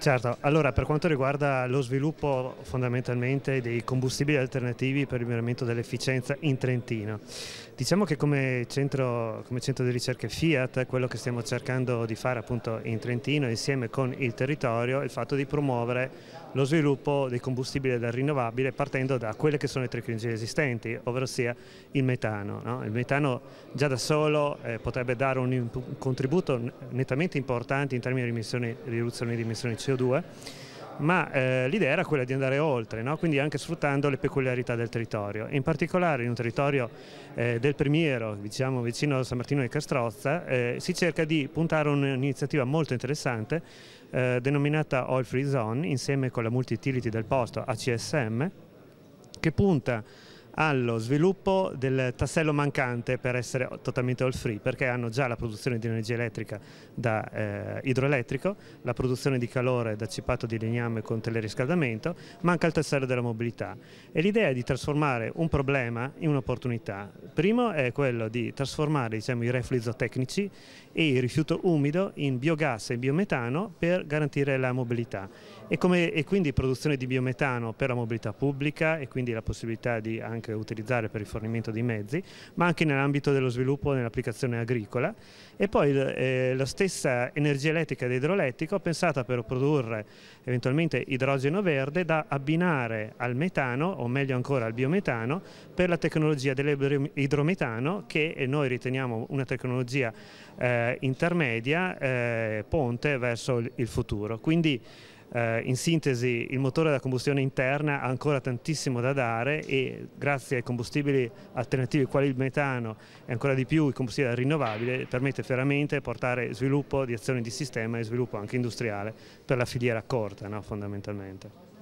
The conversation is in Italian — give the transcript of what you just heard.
Certo, allora per quanto riguarda lo sviluppo fondamentalmente dei combustibili alternativi per il miglioramento dell'efficienza in Trentino, diciamo che come centro, come centro, di ricerche Fiat quello che stiamo cercando di fare appunto in Trentino insieme con il territorio è il fatto di promuovere lo sviluppo dei combustibili dal rinnovabile partendo da quelle che sono le tecnologie esistenti, ovvero sia il metano. No? Il metano già da solo eh, potrebbe dare un, un contributo nettamente importante in termini di, emissioni, di riduzione di emissioni CO2 CO2, ma eh, l'idea era quella di andare oltre, no? quindi anche sfruttando le peculiarità del territorio, in particolare in un territorio eh, del Primiero, diciamo, vicino a San Martino di Castrozza, eh, si cerca di puntare a un'iniziativa molto interessante eh, denominata Oil Free Zone insieme con la multi-utility del posto ACSM che punta allo sviluppo del tassello mancante per essere totalmente all free perché hanno già la produzione di energia elettrica da eh, idroelettrico, la produzione di calore da cipato di legname con teleriscaldamento, manca il tassello della mobilità e l'idea è di trasformare un problema in un'opportunità. Primo è quello di trasformare diciamo, i reflui zootecnici e il rifiuto umido in biogas e biometano per garantire la mobilità e, come, e quindi produzione di biometano per la mobilità pubblica e quindi la possibilità di anche anche utilizzare per il fornimento di mezzi, ma anche nell'ambito dello sviluppo nell'applicazione agricola. E poi eh, la stessa energia elettrica ed idroelettrica pensata per produrre eventualmente idrogeno verde da abbinare al metano, o meglio ancora al biometano, per la tecnologia dell'idrometano che eh, noi riteniamo una tecnologia eh, intermedia, eh, ponte verso il futuro. Quindi eh, in sintesi il motore da combustione interna ha ancora tantissimo da dare e grazie ai combustibili alternativi quali il metano e ancora di più il combustibile rinnovabile permette veramente portare sviluppo di azioni di sistema e sviluppo anche industriale per la filiera corta no, fondamentalmente.